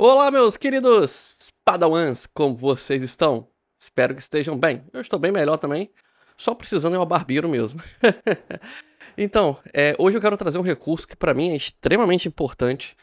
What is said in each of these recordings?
Olá, meus queridos padawans, como vocês estão? Espero que estejam bem. Eu estou bem melhor também, só precisando de uma barbeiro mesmo. então, é, hoje eu quero trazer um recurso que para mim é extremamente importante.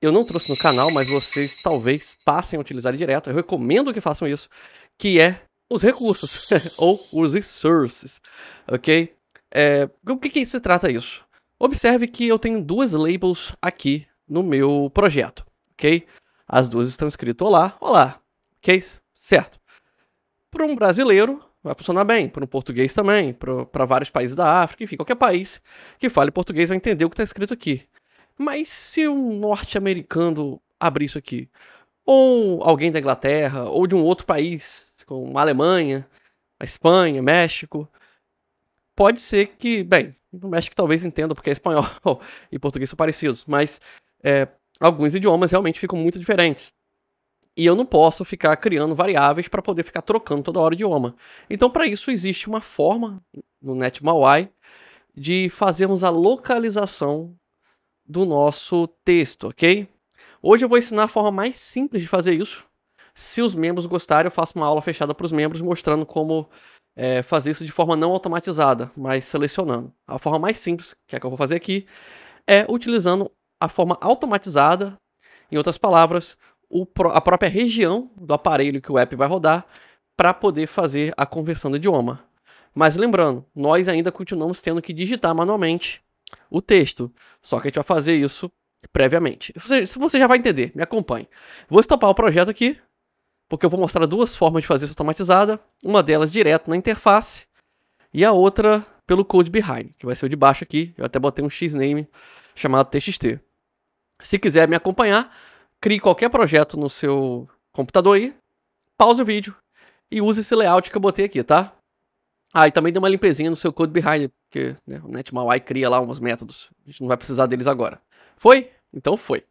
Eu não trouxe no canal, mas vocês talvez passem a utilizar direto. Eu recomendo que façam isso, que é os recursos, ou os resources, ok? É, o que, que se trata isso? Observe que eu tenho duas labels aqui no meu projeto ok? As duas estão escritas olá, olá, ok? Certo. Para um brasileiro, vai funcionar bem, para um português também, para vários países da África, enfim, qualquer país que fale português vai entender o que está escrito aqui. Mas se um norte-americano abrir isso aqui, ou alguém da Inglaterra, ou de um outro país, como a Alemanha, a Espanha, México, pode ser que, bem, no México talvez entenda porque é espanhol e português são parecidos, mas é, alguns idiomas realmente ficam muito diferentes. E eu não posso ficar criando variáveis para poder ficar trocando toda hora o idioma. Então, para isso, existe uma forma no NetMauI de fazermos a localização do nosso texto, ok? Hoje eu vou ensinar a forma mais simples de fazer isso. Se os membros gostarem, eu faço uma aula fechada para os membros mostrando como é, fazer isso de forma não automatizada, mas selecionando. A forma mais simples, que é a que eu vou fazer aqui, é utilizando a forma automatizada, em outras palavras, a própria região do aparelho que o app vai rodar para poder fazer a conversão do idioma. Mas lembrando, nós ainda continuamos tendo que digitar manualmente o texto, só que a gente vai fazer isso previamente. Se você já vai entender, me acompanhe. Vou estopar o projeto aqui, porque eu vou mostrar duas formas de fazer isso automatizada, uma delas direto na interface e a outra pelo code behind, que vai ser o de baixo aqui. Eu até botei um xname chamado txt. Se quiser me acompanhar, crie qualquer projeto no seu computador aí, pause o vídeo e use esse layout que eu botei aqui, tá? Ah, e também dê uma limpezinha no seu code behind, porque né, o NetMauI cria lá uns métodos. A gente não vai precisar deles agora. Foi? Então foi.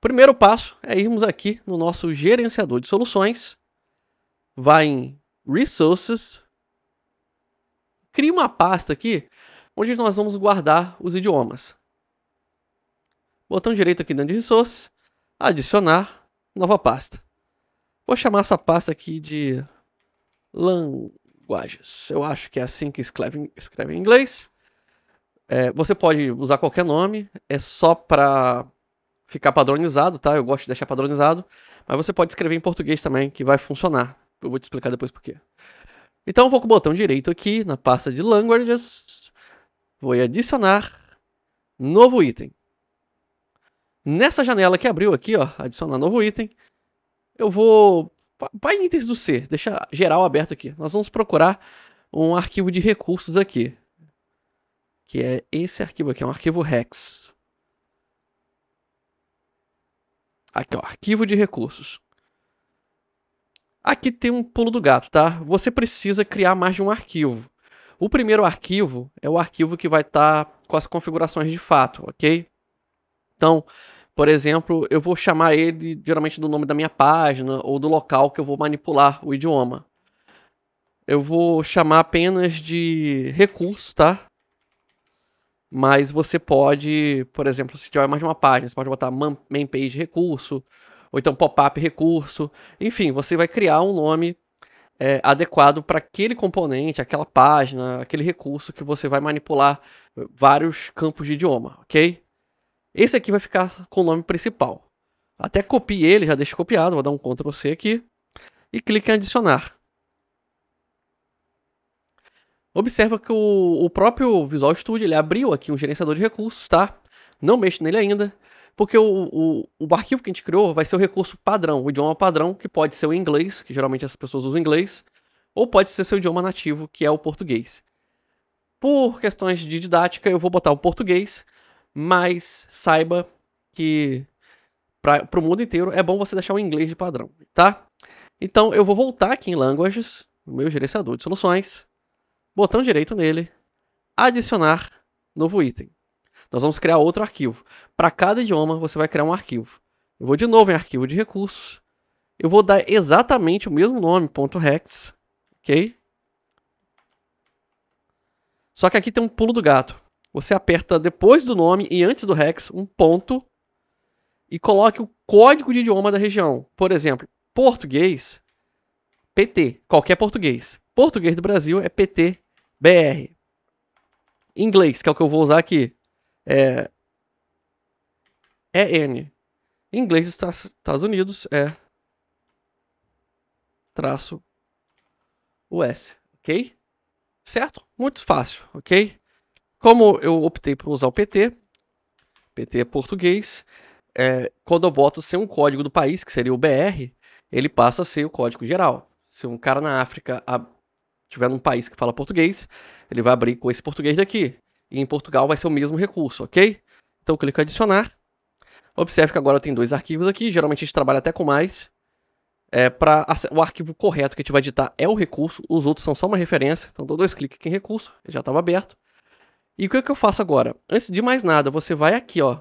Primeiro passo é irmos aqui no nosso gerenciador de soluções. Vai em Resources. Cria uma pasta aqui onde nós vamos guardar os idiomas botão direito aqui dentro de resources, adicionar, nova pasta. Vou chamar essa pasta aqui de linguagens. Eu acho que é assim que escreve, escreve em inglês. É, você pode usar qualquer nome, é só para ficar padronizado, tá? Eu gosto de deixar padronizado, mas você pode escrever em português também, que vai funcionar. Eu vou te explicar depois por quê. Então eu vou com o botão direito aqui na pasta de languages, vou adicionar novo item. Nessa janela que abriu aqui, ó, adicionar novo item, eu vou... Vai em itens do C, deixa geral aberto aqui. Nós vamos procurar um arquivo de recursos aqui. Que é esse arquivo aqui, é um arquivo hex. Aqui, ó, arquivo de recursos. Aqui tem um pulo do gato, tá? Você precisa criar mais de um arquivo. O primeiro arquivo é o arquivo que vai estar tá com as configurações de fato, ok? Então, por exemplo, eu vou chamar ele geralmente do nome da minha página ou do local que eu vou manipular o idioma. Eu vou chamar apenas de recurso, tá? Mas você pode, por exemplo, se tiver mais de uma página, você pode botar main page recurso, ou então pop-up recurso. Enfim, você vai criar um nome é, adequado para aquele componente, aquela página, aquele recurso que você vai manipular eh, vários campos de idioma, ok? Esse aqui vai ficar com o nome principal. Até copie ele, já deixe copiado, vou dar um Ctrl C aqui. E clique em adicionar. Observa que o, o próprio Visual Studio ele abriu aqui um gerenciador de recursos, tá? Não mexe nele ainda, porque o, o, o arquivo que a gente criou vai ser o recurso padrão, o idioma padrão, que pode ser o inglês, que geralmente as pessoas usam inglês, ou pode ser seu idioma nativo, que é o português. Por questões de didática, eu vou botar o português, mas saiba que para o mundo inteiro é bom você deixar o inglês de padrão, tá? Então eu vou voltar aqui em Languages, no meu gerenciador de soluções, botão direito nele, adicionar novo item. Nós vamos criar outro arquivo. Para cada idioma você vai criar um arquivo. Eu vou de novo em arquivo de recursos, eu vou dar exatamente o mesmo nome, .rex, ok? Só que aqui tem um pulo do gato. Você aperta depois do nome e antes do hex um ponto e coloque o código de idioma da região. Por exemplo, português, PT, qualquer português. Português do Brasil é PT, BR. Inglês, que é o que eu vou usar aqui, é EN. Inglês dos Estados Unidos é traço US, ok? Certo? Muito fácil, ok? Como eu optei por usar o PT, PT é português, é, quando eu boto ser um código do país, que seria o BR, ele passa a ser o código geral. Se um cara na África estiver tiver num país que fala português, ele vai abrir com esse português daqui. E em Portugal vai ser o mesmo recurso, ok? Então eu clico em adicionar. Observe que agora tem dois arquivos aqui, geralmente a gente trabalha até com mais. É, pra, o arquivo correto que a gente vai editar é o recurso, os outros são só uma referência. Então dou dois cliques aqui em recurso, já estava aberto. E o que, é que eu faço agora? Antes de mais nada, você vai aqui, ó,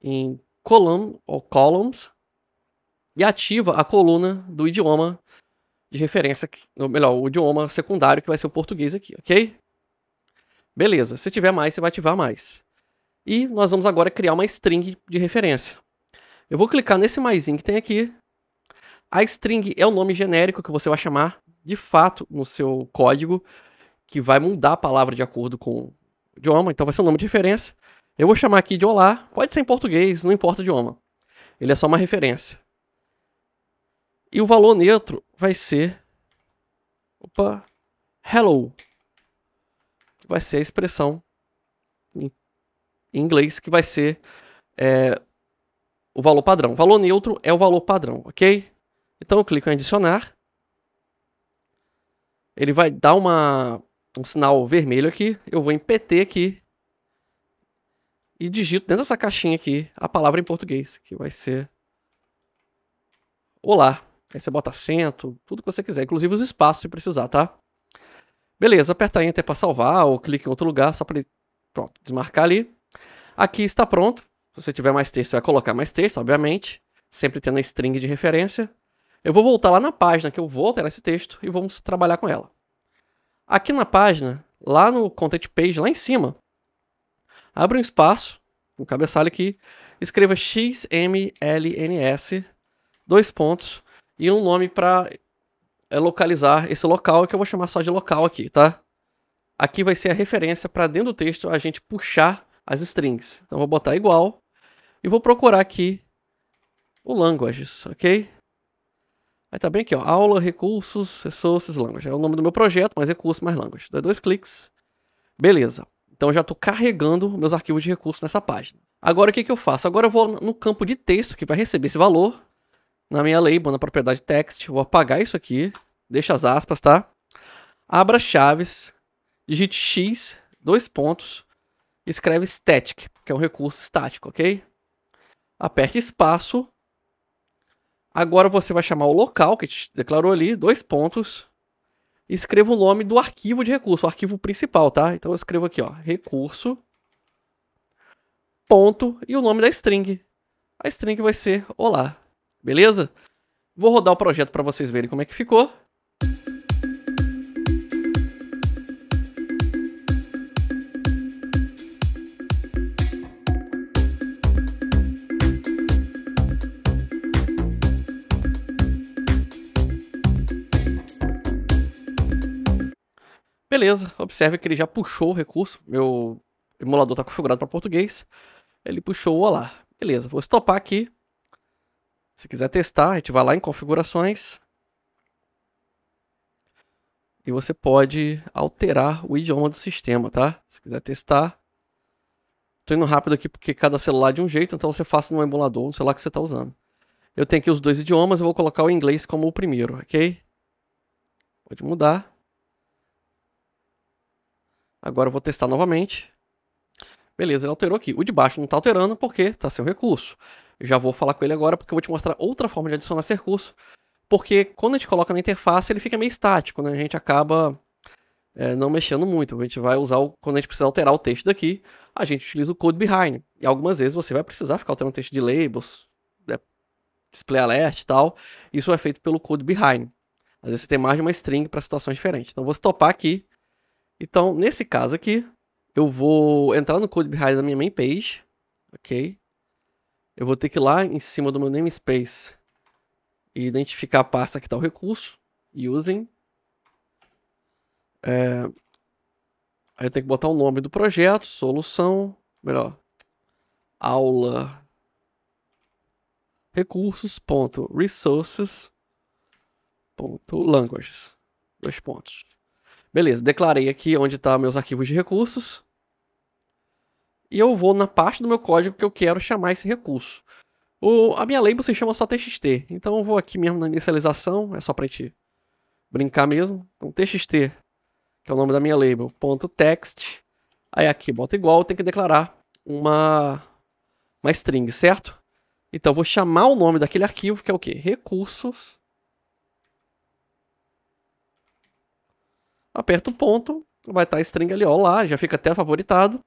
em column ou columns e ativa a coluna do idioma de referência, ou melhor, o idioma secundário que vai ser o português aqui, ok? Beleza, se tiver mais, você vai ativar mais. E nós vamos agora criar uma string de referência. Eu vou clicar nesse mais que tem aqui. A string é o nome genérico que você vai chamar de fato no seu código, que vai mudar a palavra de acordo com idioma, então vai ser um nome de referência. Eu vou chamar aqui de Olá, pode ser em português, não importa o idioma. Ele é só uma referência. E o valor neutro vai ser. Opa! Hello. Que vai ser a expressão em inglês que vai ser é, o valor padrão. O valor neutro é o valor padrão, ok? Então eu clico em adicionar. Ele vai dar uma um sinal vermelho aqui, eu vou em PT aqui e digito dentro dessa caixinha aqui a palavra em português, que vai ser Olá. Aí você bota acento, tudo que você quiser, inclusive os espaços se precisar, tá? Beleza, aperta Enter para salvar ou clica em outro lugar só para ele pronto, desmarcar ali. Aqui está pronto. Se você tiver mais texto, você vai colocar mais texto, obviamente, sempre tendo a string de referência. Eu vou voltar lá na página que eu vou alterar esse texto e vamos trabalhar com ela. Aqui na página, lá no Content Page, lá em cima, abra um espaço, um cabeçalho aqui, escreva XMLNS, dois pontos, e um nome para é, localizar esse local, que eu vou chamar só de local aqui, tá? Aqui vai ser a referência para dentro do texto a gente puxar as strings. Então vou botar igual e vou procurar aqui o languages, ok? Aí tá bem aqui, ó, aula, recursos, resources, language. É o nome do meu projeto, mais recursos, mais language. Dá dois cliques. Beleza. Então já estou carregando meus arquivos de recursos nessa página. Agora o que, que eu faço? Agora eu vou no campo de texto que vai receber esse valor. Na minha label, na propriedade text, vou apagar isso aqui. Deixa as aspas, tá? Abra chaves, digite x, dois pontos, escreve static, que é um recurso estático, ok? Aperte espaço, Agora você vai chamar o local que te declarou ali, dois pontos. Escreva o nome do arquivo de recurso, o arquivo principal, tá? Então eu escrevo aqui, ó, recurso, ponto e o nome da string. A string vai ser olá, beleza? Vou rodar o projeto para vocês verem como é que ficou. Beleza, observe que ele já puxou o recurso, meu emulador está configurado para português, ele puxou o Olá. Beleza, vou stopar aqui. Se quiser testar, a gente vai lá em configurações. E você pode alterar o idioma do sistema, tá? Se quiser testar. Estou indo rápido aqui porque cada celular é de um jeito, então você faça no emulador, no celular que você está usando. Eu tenho aqui os dois idiomas, eu vou colocar o inglês como o primeiro, ok? Pode mudar. Agora eu vou testar novamente. Beleza, ele alterou aqui. O de baixo não está alterando porque está sem recurso. já vou falar com ele agora porque eu vou te mostrar outra forma de adicionar esse recurso. Porque quando a gente coloca na interface, ele fica meio estático, né? A gente acaba é, não mexendo muito. A gente vai usar, o, quando a gente precisa alterar o texto daqui, a gente utiliza o code behind. E algumas vezes você vai precisar ficar alterando o texto de labels, né, display alert e tal. Isso é feito pelo code behind. Às vezes você tem mais de uma string para situações diferentes. Então, vou stopar aqui então, nesse caso aqui, eu vou entrar no code behind da minha main page, ok? Eu vou ter que ir lá em cima do meu namespace e identificar a pasta que está o recurso, using. É... Aí eu tenho que botar o nome do projeto, solução, melhor, aula recursos.resources.languages. Dois pontos. Beleza, declarei aqui onde estão tá meus arquivos de recursos. E eu vou na parte do meu código que eu quero chamar esse recurso. O, a minha label se chama só txt, então eu vou aqui mesmo na inicialização, é só para gente brincar mesmo. Então txt, que é o nome da minha label, ponto text. Aí aqui bota igual, tem que declarar uma, uma string, certo? Então vou chamar o nome daquele arquivo, que é o quê? Recursos aperto o ponto, vai estar tá string ali, ó, lá, já fica até favoritado.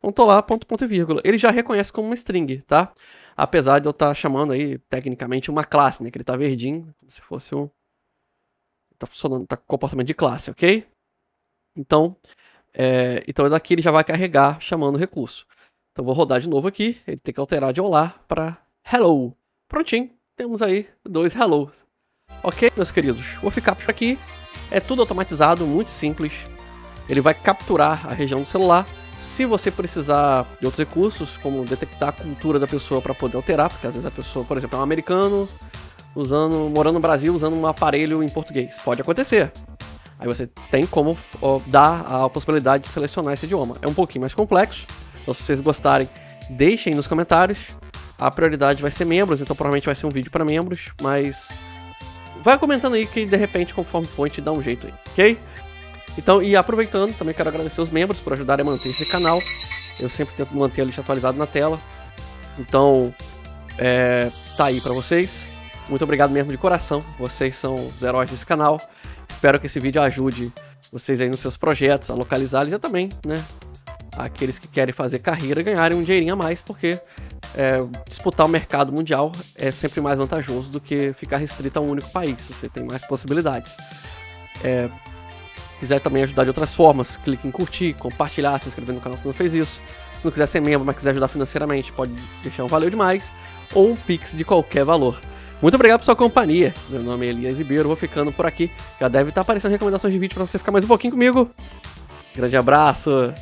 Ponto lá, ponto, ponto e vírgula. Ele já reconhece como uma string, tá? Apesar de eu estar tá chamando aí, tecnicamente, uma classe, né? Que ele tá verdinho, como se fosse um... Tá funcionando, tá com comportamento de classe, ok? Então, é, então é daqui ele já vai carregar chamando o recurso. Então vou rodar de novo aqui, ele tem que alterar de olá para hello. Prontinho, temos aí dois hello. Ok, meus queridos, vou ficar por aqui. É tudo automatizado, muito simples. Ele vai capturar a região do celular. Se você precisar de outros recursos, como detectar a cultura da pessoa para poder alterar, porque às vezes a pessoa, por exemplo, é um americano usando, morando no Brasil usando um aparelho em português, pode acontecer. Aí você tem como ó, dar a possibilidade de selecionar esse idioma. É um pouquinho mais complexo. Então, se vocês gostarem, deixem nos comentários. A prioridade vai ser membros, então provavelmente vai ser um vídeo para membros, mas vai comentando aí que de repente, conforme for, a gente dá um jeito aí, ok? Então, e aproveitando, também quero agradecer os membros por ajudarem a manter esse canal. Eu sempre tento manter a lista atualizada na tela. Então, é, tá aí para vocês. Muito obrigado mesmo de coração. Vocês são os heróis desse canal. Espero que esse vídeo ajude vocês aí nos seus projetos, a localizá-los e também, né? Aqueles que querem fazer carreira ganharem um dinheirinho a mais, porque é, disputar o mercado mundial é sempre mais vantajoso do que ficar restrito a um único país. Você tem mais possibilidades. É, quiser também ajudar de outras formas, clique em curtir, compartilhar, se inscrever no canal se não fez isso. Se não quiser ser membro, mas quiser ajudar financeiramente, pode deixar um valeu demais ou um pix de qualquer valor. Muito obrigado pela sua companhia. Meu nome é Elias Ribeiro, vou ficando por aqui. Já deve estar aparecendo recomendações de vídeo para você ficar mais um pouquinho comigo. Grande abraço!